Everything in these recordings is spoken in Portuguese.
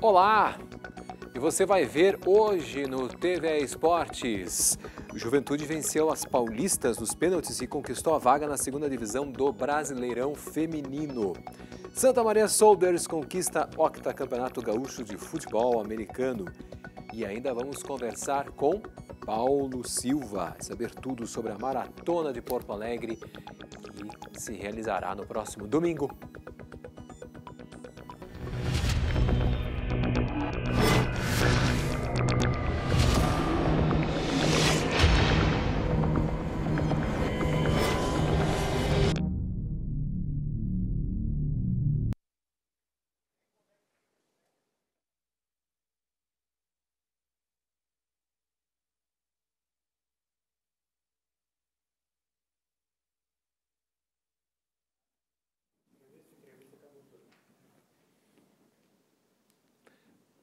Olá! E você vai ver hoje no TV Esportes. Juventude venceu as paulistas nos pênaltis e conquistou a vaga na segunda divisão do Brasileirão Feminino. Santa Maria Soldiers conquista octacampeonato gaúcho de futebol americano. E ainda vamos conversar com Paulo Silva, saber tudo sobre a maratona de Porto Alegre que se realizará no próximo domingo,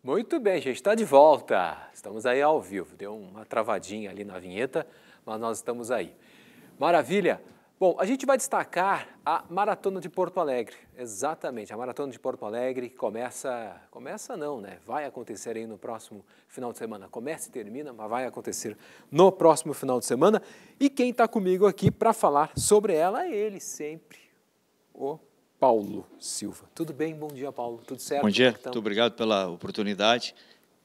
Muito bem, gente, está de volta. Estamos aí ao vivo. Deu uma travadinha ali na vinheta, mas nós estamos aí. Maravilha! Bom, a gente vai destacar a Maratona de Porto Alegre. Exatamente, a Maratona de Porto Alegre começa. Começa não, né? Vai acontecer aí no próximo final de semana. Começa e termina, mas vai acontecer no próximo final de semana. E quem está comigo aqui para falar sobre ela é ele, sempre, o Paulo Silva. Tudo bem? Bom dia, Paulo. Tudo certo? Bom dia. É Muito obrigado pela oportunidade.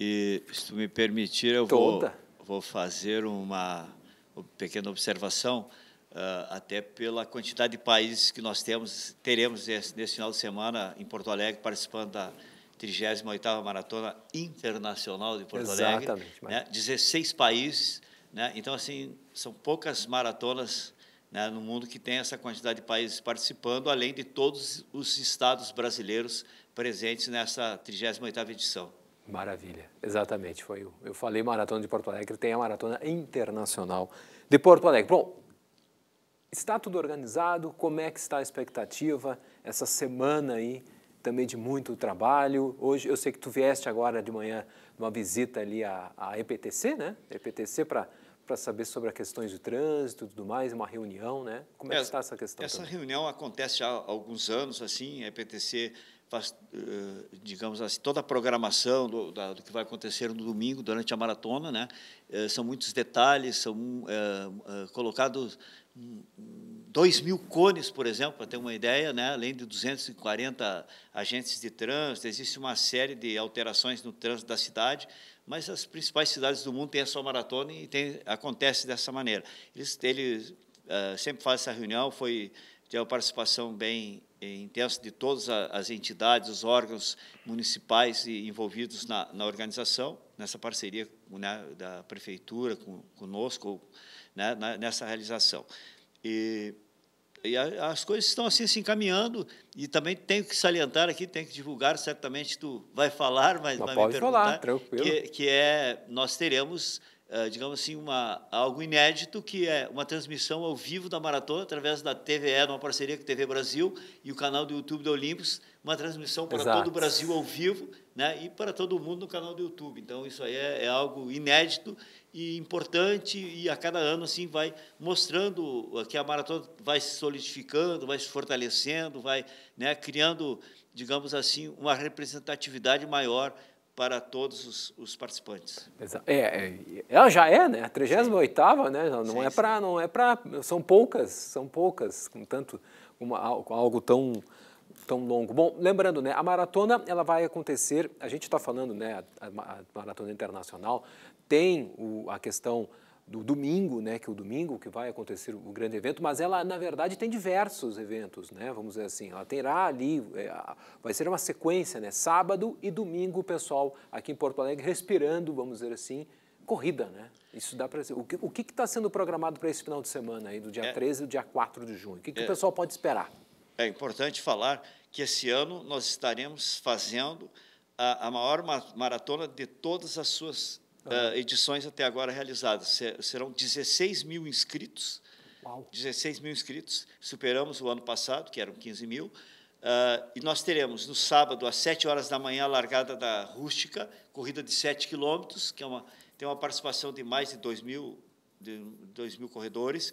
E, se tu me permitir, eu vou, vou fazer uma, uma pequena observação, uh, até pela quantidade de países que nós temos, teremos neste nesse final de semana em Porto Alegre, participando da 38ª Maratona Internacional de Porto Exatamente, Alegre. Exatamente. Né? 16 países. Né? Então, assim, são poucas maratonas né, no mundo que tem essa quantidade de países participando, além de todos os estados brasileiros presentes nessa 38ª edição. Maravilha, exatamente, foi eu. Eu falei Maratona de Porto Alegre, tem a Maratona Internacional de Porto Alegre. Bom, está tudo organizado, como é que está a expectativa essa semana aí, também de muito trabalho. Hoje, eu sei que tu vieste agora de manhã numa visita ali à, à EPTC, né? EPTC para para saber sobre as questões de trânsito e tudo mais, uma reunião, né? Como é, que está essa questão? Essa também? reunião acontece há alguns anos, assim, a EPTC faz, eh, digamos assim, toda a programação do, do, que vai acontecer no domingo, durante a maratona, né? Eh, são muitos detalhes, são é, colocados 2 mil cones, por exemplo, para ter uma ideia, né? além de 240 agentes de trânsito, existe uma série de alterações no trânsito da cidade, mas as principais cidades do mundo têm a sua maratona e tem, acontece dessa maneira. Eles, eles uh, sempre fazem essa reunião, foi de uma participação bem eh, intensa de todas as entidades, os órgãos municipais envolvidos na, na organização, nessa parceria né, da prefeitura com, conosco, né, nessa realização. E, e as coisas estão assim se encaminhando e também tenho que salientar aqui, tenho que divulgar, certamente tu vai falar, mas, vai me perguntar. Falar, tranquilo. Que, que é, nós teremos, eh, digamos assim, uma, algo inédito, que é uma transmissão ao vivo da maratona, através da TVE, numa parceria com a TV Brasil e o canal do YouTube da Olympus, uma transmissão para Exato. todo o Brasil ao vivo, né? e para todo mundo no canal do YouTube. Então, isso aí é, é algo inédito e importante, e a cada ano assim vai mostrando que a maratona vai se solidificando, vai se fortalecendo, vai né, criando, digamos assim, uma representatividade maior para todos os, os participantes. É, é, ela já é, né? A 38 né? Não sim, é para, não é para, são poucas, são poucas, com tanto uma, algo tão tão longo. Bom, lembrando, né, a maratona ela vai acontecer, a gente está falando, né, a, a, maratona internacional tem o, a questão do domingo, né, que é o domingo que vai acontecer o grande evento, mas ela, na verdade, tem diversos eventos, né, vamos dizer assim, ela terá ali, é, vai ser uma sequência, né, sábado e domingo o pessoal aqui em Porto Alegre respirando, vamos dizer assim, corrida, né, isso dá para O que está sendo programado para esse final de semana aí, do dia é, 13 e do dia 4 de junho? O que, que é, o pessoal pode esperar? É importante falar que esse ano nós estaremos fazendo a, a maior maratona de todas as suas uh, edições até agora realizadas. Serão 16 mil inscritos. Uau. 16 mil inscritos. Superamos o ano passado, que eram 15 mil. Uh, e nós teremos no sábado, às 7 horas da manhã, a largada da Rústica, corrida de 7 quilômetros, que é uma, tem uma participação de mais de 2 mil, de 2 mil corredores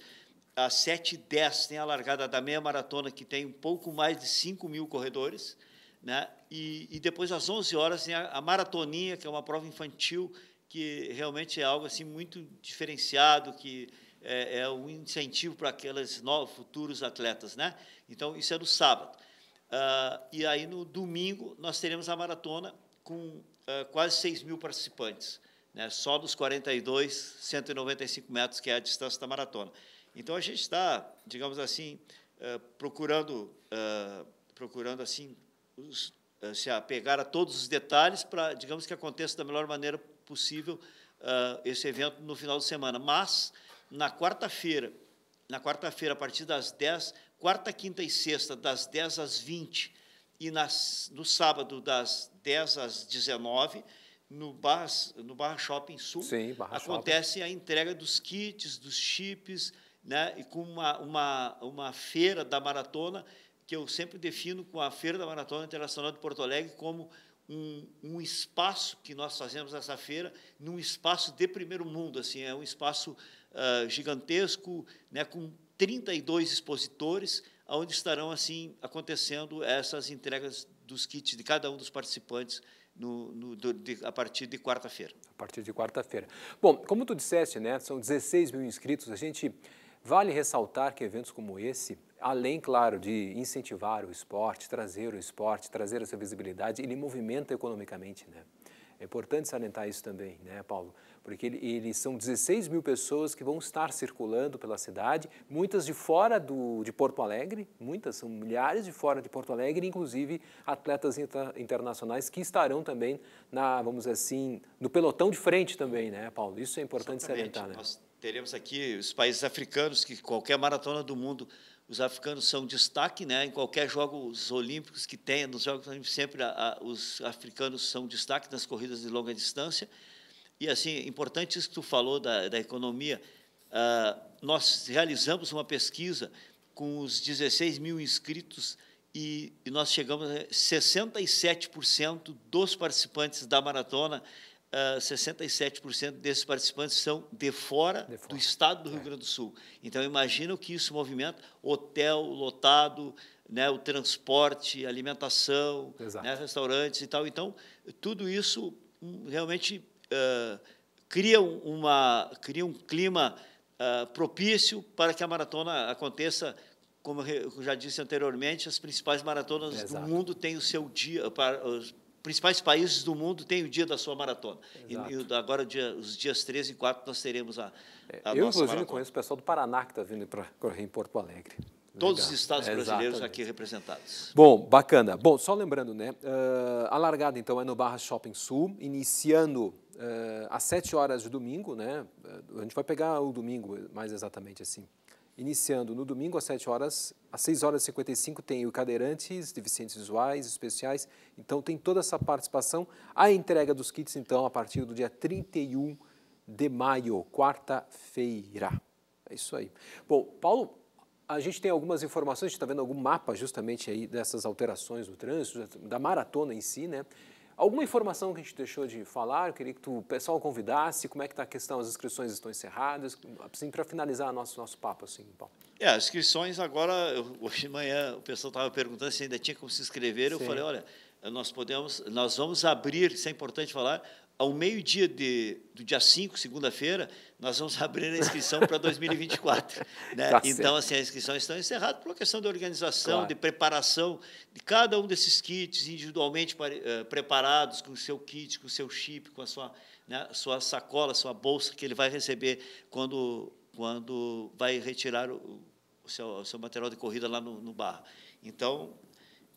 às 7h10 tem a largada da meia maratona, que tem um pouco mais de 5 mil corredores. Né? E, e depois, às 11 horas, tem a, a maratoninha, que é uma prova infantil, que realmente é algo assim muito diferenciado, que é, é um incentivo para aqueles novos, futuros atletas. Né? Então, isso é no sábado. Uh, e aí, no domingo, nós teremos a maratona com uh, quase 6 mil participantes, né? só dos 42, 195 metros, que é a distância da maratona. Então a gente está, digamos assim, eh, procurando, eh, procurando assim eh, se apegar a todos os detalhes para, digamos que aconteça da melhor maneira possível esse evento no final de semana. Mas na quarta-feira, na quarta-feira a partir das 10, quarta, quinta e sexta das 10 às 20 e nas, no sábado das 10 às 19 no Barra, no Barra Shopping Sul Sim, Barra acontece Shopping. a entrega dos kits, dos chips, né, e com uma, uma, uma feira da maratona, que eu sempre defino com a Feira da Maratona Internacional de Porto Alegre como um, um, espaço que nós fazemos essa feira, num espaço de primeiro mundo, assim, é um espaço uh, gigantesco, né, com 32 expositores, onde estarão assim acontecendo essas entregas dos kits de cada um dos participantes no, no, do, de, a partir de quarta-feira. A partir de quarta-feira. Bom, como tu disseste, né, são 16 mil inscritos, a gente Vale ressaltar que eventos como esse, além, claro, de incentivar o esporte, trazer o esporte, trazer essa visibilidade, ele movimenta economicamente, né? É importante salientar isso também, né, Paulo? Porque eles ele são 16 mil pessoas que vão estar circulando pela cidade, muitas de fora do, de Porto Alegre, muitas, são milhares de fora de Porto Alegre, inclusive atletas inter, internacionais que estarão também, na, vamos dizer assim, no pelotão de frente também, né, Paulo? Isso é importante Exatamente. salientar, né? Nós teremos aqui os países africanos, que qualquer maratona do mundo, os africanos são destaque, né? em qualquer Jogos Olímpicos que tenha, nos Jogos Olímpicos sempre a, a, os africanos são destaque nas corridas de longa distância. E, assim, é importante isso que tu falou da, da economia. Ah, nós realizamos uma pesquisa com os 16 mil inscritos e, e nós chegamos a 67% dos participantes da maratona 67% ah, desses participantes são de fora, de fora. do estado do Rio é. Grande do Sul. Então, imagina o que isso movimenta: hotel lotado, né, o transporte, alimentação, né, restaurantes e tal. Então, tudo isso hum, realmente uh, cria, uma, cria um clima uh, propício para que a maratona aconteça como eu já disse anteriormente, as principais maratonas Exato. do mundo têm o seu dia, principais países do mundo têm o dia da sua maratona. Exato. E, e agora, dia, os dias 13 e 4, nós teremos a, a é, Eu, inclusive, conheço o pessoal do Paraná que está vindo para correr em Porto Alegre. Todos Legal. os estados brasileiros Exatamente. aqui representados. Bom, bacana. Bom, só lembrando, né? Uh, a largada, então, é no Barra Shopping Sul, iniciando uh, às 7 horas de domingo, né? Eh, a gente vai pegar o domingo mais exatamente assim. Iniciando no domingo às 7 horas, às 6 horas e 55 tem o Cadeirantes, deficientes visuais, especiais. Então tem toda essa participação. A entrega dos kits, então, a partir do dia 31 de maio, quarta-feira. É isso aí. Bom, Paulo, a gente tem algumas informações, a gente está vendo algum mapa justamente aí dessas alterações no trânsito, da maratona em si, né? Alguma informação que a gente deixou de falar? Eu queria que tu, o pessoal convidasse. Como é que está a questão? As inscrições estão encerradas? Assim, para finalizar nosso nosso papo, assim, Paulo. É, as inscrições agora, hoje de manhã, o pessoal estava perguntando se ainda tinha como se inscrever. Sim. Eu falei, olha, nós podemos, nós vamos abrir, isso é importante falar, ao meio-dia do dia 5, segunda-feira, nós vamos abrir a inscrição para 2024. né? Tá então, assim, as inscrições estão encerradas por uma questão de organização, claro. de preparação de cada um desses kits individualmente uh, preparados, com o seu kit, com o seu chip, com a sua, né, sua sacola, sua bolsa que ele vai receber quando, quando vai retirar o, o, seu, o seu material de corrida lá no, no bar. Então,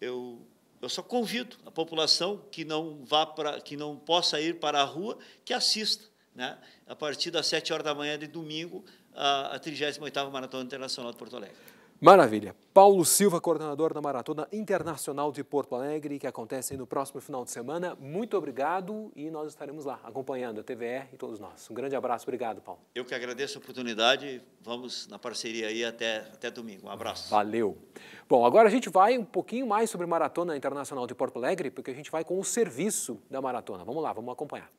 eu eu só convido a população que não vá para, que não possa ir para a rua, que assista, né? A partir das 7 horas da manhã de domingo, a, 38ª Maratona Internacional de Porto Alegre. Maravilha. Paulo Silva, coordenador da Maratona Internacional de Porto Alegre, que acontece no próximo final de semana. Muito obrigado e nós estaremos lá acompanhando a TVR e todos nós. Um grande abraço, obrigado, Paulo. Eu que agradeço a oportunidade. Vamos na parceria aí até, até domingo. Um abraço. Valeu. Bom, agora a gente vai um pouquinho mais sobre Maratona Internacional de Porto Alegre, porque a gente vai com o serviço da maratona. Vamos lá, vamos acompanhar.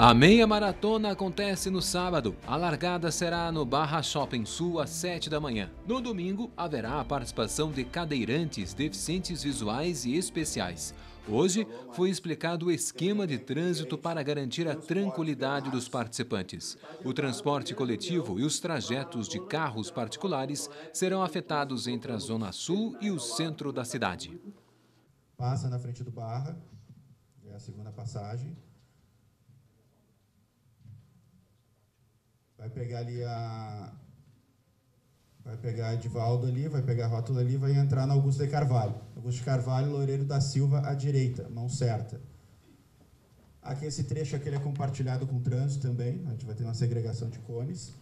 A meia maratona acontece no sábado. A largada será no Barra Shopping Sul às 7 da manhã. No domingo, haverá a participação de cadeirantes, deficientes visuais e especiais. Hoje foi explicado o esquema de trânsito para garantir a tranquilidade dos participantes. O transporte coletivo e os trajetos de carros particulares serão afetados entre a Zona Sul e o centro da cidade. Passa na frente do Barra, é a segunda passagem. vai pegar ali a. Vai pegar Edivaldo ali, vai pegar a rótula ali, vai entrar na Augusto de Carvalho. Augusto de Carvalho, Loureiro da Silva à direita, mão certa. Aqui esse trecho aqui é compartilhado com o trânsito também, a gente vai ter uma segregação de cones.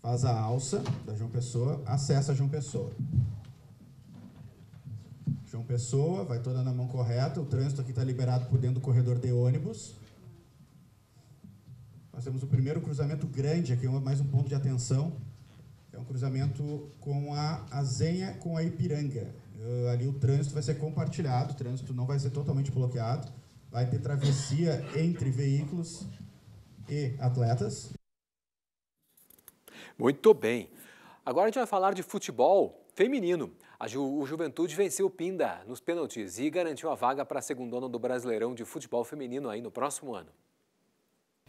Faz a alça da João Pessoa, acessa a João Pessoa. João Pessoa, vai toda na mão correta, o trânsito aqui está liberado por dentro do corredor de ônibus. Nós temos o primeiro cruzamento grande, aqui é mais um ponto de atenção. É um cruzamento com a Azenha com a Ipiranga. Uh, ali o trânsito vai ser compartilhado, o trânsito não vai ser totalmente bloqueado. Vai ter travessia entre veículos e atletas. Muito bem. Agora a gente vai falar de futebol feminino. Ju, o Juventude venceu o Pinda nos pênaltis e garantiu a vaga para a segunda segundona do Brasileirão de futebol feminino aí no próximo ano.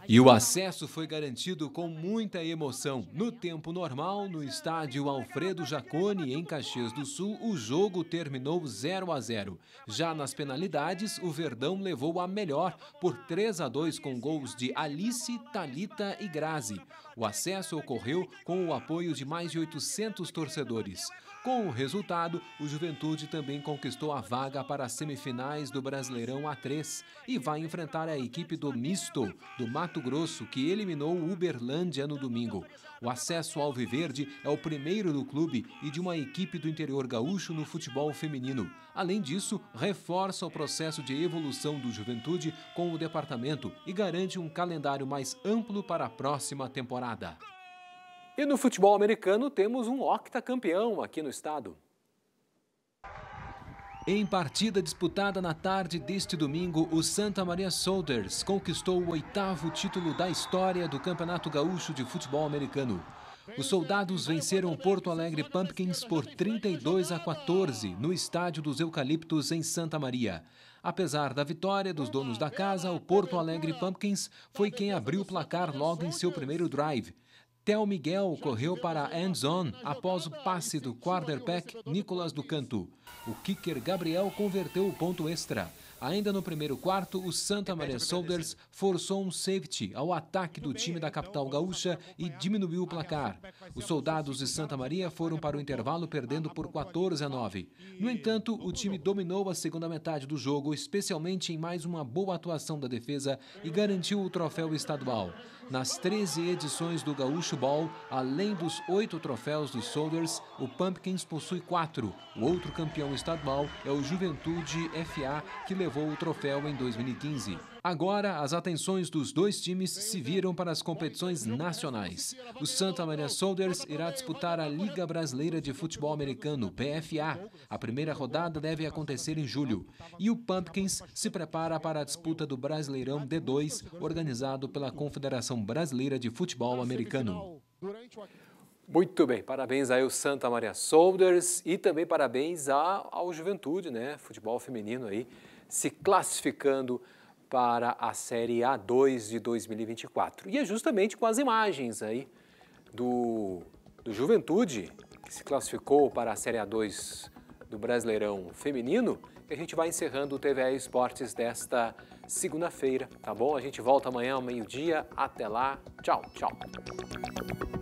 E o acesso foi garantido com muita emoção. No tempo normal, no estádio Alfredo Jaconi, em Caxias do Sul, o jogo terminou 0 a 0. Já nas penalidades, o Verdão levou a melhor por 3 a 2 com gols de Alice, Talita e Grazi. O acesso ocorreu com o apoio de mais de 800 torcedores. Com o resultado, o Juventude também conquistou a vaga para as semifinais do Brasileirão A3 e vai enfrentar a equipe do Misto, do Mato Grosso, que eliminou o Uberlândia no domingo. O acesso ao Viverde é o primeiro do clube e de uma equipe do interior gaúcho no futebol feminino. Além disso, reforça o processo de evolução do Juventude com o departamento e garante um calendário mais amplo para a próxima temporada. E no futebol americano temos um octacampeão aqui no estado. Em partida disputada na tarde deste domingo, o Santa Maria Soldiers conquistou o oitavo título da história do Campeonato Gaúcho de Futebol Americano. Os soldados venceram Porto Alegre Pumpkins por 32 a 14 no Estádio dos Eucaliptos, em Santa Maria. Apesar da vitória dos donos da casa, o Porto Alegre Pumpkins foi quem abriu o placar logo em seu primeiro drive. Tel Miguel correu para a end zone após o passe do quarterback Nicolas do Cantu. O kicker Gabriel converteu o ponto extra. Ainda no primeiro quarto, o Santa Maria Soldiers forçou um safety ao ataque do time da então capital gaúcha e diminuiu o placar. É Os soldados de Santa Maria foram para o intervalo perdendo por 14 a 9. No entanto, o time dominou a segunda metade do jogo, especialmente em mais uma boa atuação da defesa e garantiu o troféu estadual. Nas 13 edições do Gaúcho Ball, além dos oito troféus dos Soldiers, o Pumpkins possui quatro. O outro campeão estadual é o Juventude FA, que levou levou o troféu em 2015. Agora, as atenções dos dois times se viram para as competições nacionais. O Santa Maria Soldiers irá disputar a Liga Brasileira de Futebol Americano, PFA. A primeira rodada deve acontecer em julho. E o Pumpkins se prepara para a disputa do Brasileirão D2, organizado pela Confederação Brasileira de Futebol Americano. Muito bem, parabéns aí ao Santa Maria Soldiers e também parabéns ao Juventude, né? Futebol feminino aí se classificando para a Série A2 de 2024. E é justamente com as imagens aí do, do Juventude, que se classificou para a Série A2 do Brasileirão Feminino, que a gente vai encerrando o TV Esportes desta segunda-feira, tá bom? A gente volta amanhã ao meio-dia. Até lá. Tchau, tchau.